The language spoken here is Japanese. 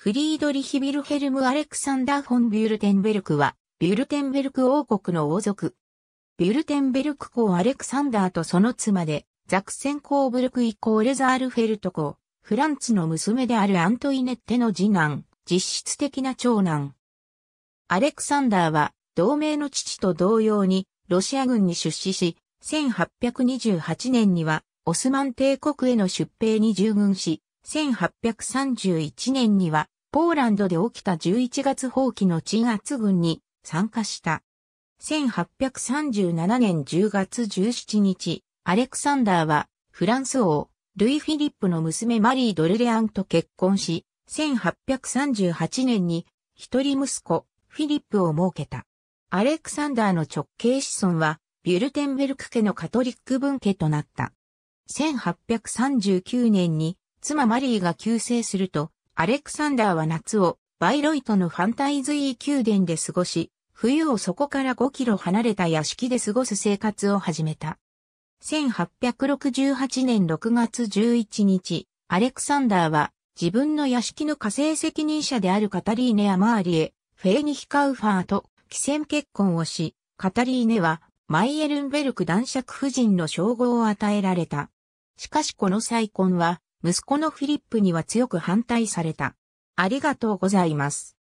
フリードリヒ・ビルヘルム・アレクサンダー・フォン・ビュルテンベルクは、ビュルテンベルク王国の王族。ビュルテンベルク公アレクサンダーとその妻で、ザクセン公ブルク以降レザールフェルト公、フランツの娘であるアントイネッテの次男、実質的な長男。アレクサンダーは、同盟の父と同様に、ロシア軍に出資し、1828年には、オスマン帝国への出兵に従軍し、1831年にはポーランドで起きた11月放棄の鎮圧軍に参加した。1837年10月17日、アレクサンダーはフランス王、ルイ・フィリップの娘マリー・ドルレアンと結婚し、1838年に一人息子、フィリップを設けた。アレクサンダーの直系子孫は、ビュルテンベルク家のカトリック分家となった。1839年に妻マリーが急逝すると、アレクサンダーは夏をバイロイトのファンタイズイー宮殿で過ごし、冬をそこから5キロ離れた屋敷で過ごす生活を始めた。1868年6月11日、アレクサンダーは自分の屋敷の家政責任者であるカタリーネ・アマーリエ、フェーニヒ・カウファーと既戦結婚をし、カタリーネはマイエルンベルク男爵夫人の称号を与えられた。しかしこの再婚は息子のフィリップには強く反対された。ありがとうございます。